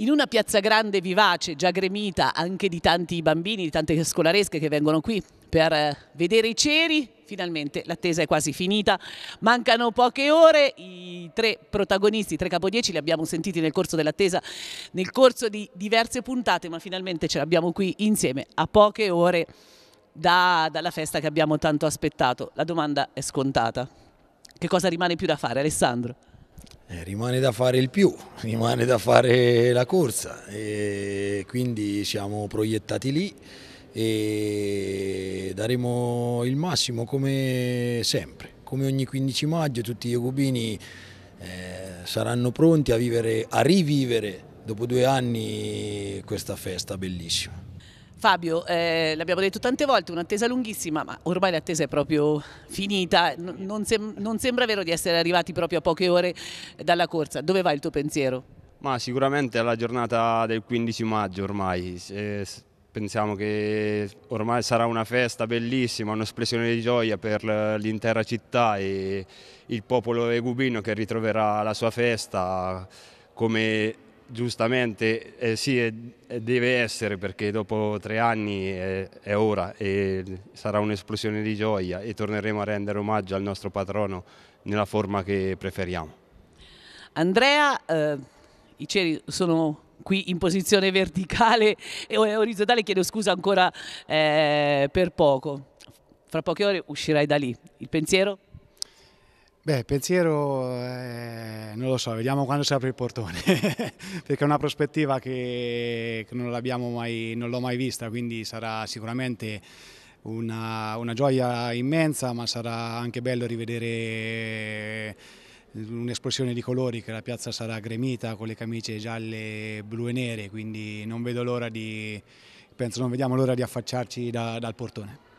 In una piazza grande vivace, già gremita anche di tanti bambini, di tante scolaresche che vengono qui per eh, vedere i ceri, finalmente l'attesa è quasi finita, mancano poche ore, i tre protagonisti, i tre capodieci li abbiamo sentiti nel corso dell'attesa, nel corso di diverse puntate, ma finalmente ce l'abbiamo qui insieme a poche ore da, dalla festa che abbiamo tanto aspettato. La domanda è scontata. Che cosa rimane più da fare, Alessandro? Eh, rimane da fare il più, rimane da fare la corsa e quindi siamo proiettati lì e daremo il massimo come sempre, come ogni 15 maggio tutti gli Ogubini eh, saranno pronti a, vivere, a rivivere dopo due anni questa festa bellissima. Fabio, eh, l'abbiamo detto tante volte, un'attesa lunghissima, ma ormai l'attesa è proprio finita, N non, sem non sembra vero di essere arrivati proprio a poche ore dalla corsa, dove va il tuo pensiero? Ma sicuramente alla giornata del 15 maggio ormai, eh, pensiamo che ormai sarà una festa bellissima, un'espressione di gioia per l'intera città e il popolo egubino che ritroverà la sua festa come giustamente eh, sì, è, è deve essere perché dopo tre anni è, è, ora e sarà un'esplosione di gioia e torneremo a rendere omaggio al nostro patrono nella forma che preferiamo. Andrea, eh, i ceri sono qui in posizione verticale e orizzontale, chiedo scusa ancora eh, per poco. Fra poche ore uscirai da lì. Il pensiero? Beh, pensiero, eh, non lo so, vediamo quando si apre il portone, perché è una prospettiva che, che non, mai, non l'ho mai vista, quindi sarà sicuramente una, una gioia immensa, ma sarà anche bello rivedere un'esplosione di colori che la piazza sarà gremita con le camicie gialle, blu e nere, quindi non vedo l'ora di, penso non vediamo l'ora di affacciarci da, dal portone.